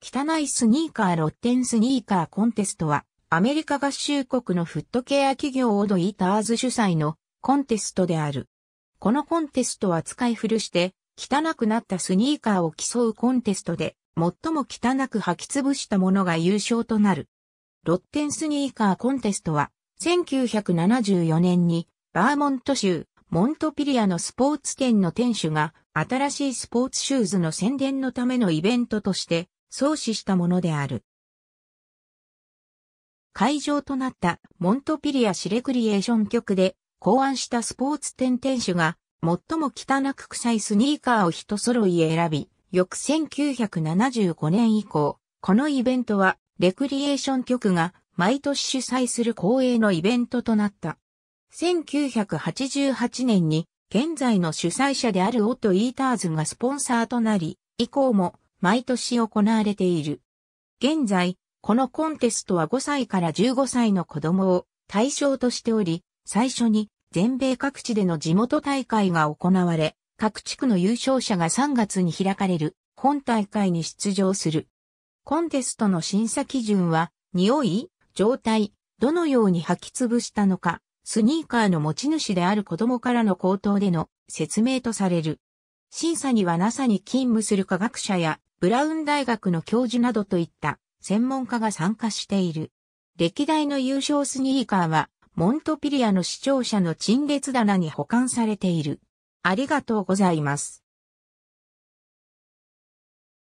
汚いスニーカーロッテンスニーカーコンテストは、アメリカ合衆国のフットケア企業オドイターズ主催のコンテストである。このコンテストは使い古して、汚くなったスニーカーを競うコンテストで、最も汚く履き潰したものが優勝となる。ロッテンスニーカーコンテストは、1974年に、バーモント州、モントピリアのスポーツ店の店主が、新しいスポーツシューズの宣伝のためのイベントとして、創始したものである。会場となったモントピリア市レクリエーション局で考案したスポーツ店店主が最も汚く臭いスニーカーを一揃い選び、翌1975年以降、このイベントはレクリエーション局が毎年主催する公営のイベントとなった。1988年に現在の主催者であるオット・イーターズがスポンサーとなり、以降も毎年行われている。現在、このコンテストは5歳から15歳の子供を対象としており、最初に全米各地での地元大会が行われ、各地区の優勝者が3月に開かれる本大会に出場する。コンテストの審査基準は、匂い、状態、どのように履き潰したのか、スニーカーの持ち主である子供からの口頭での説明とされる。審査には NASA に勤務する科学者やブラウン大学の教授などといった専門家が参加している。歴代の優勝スニーカーは、モントピリアの視聴者の陳列棚に保管されている。ありがとうございます。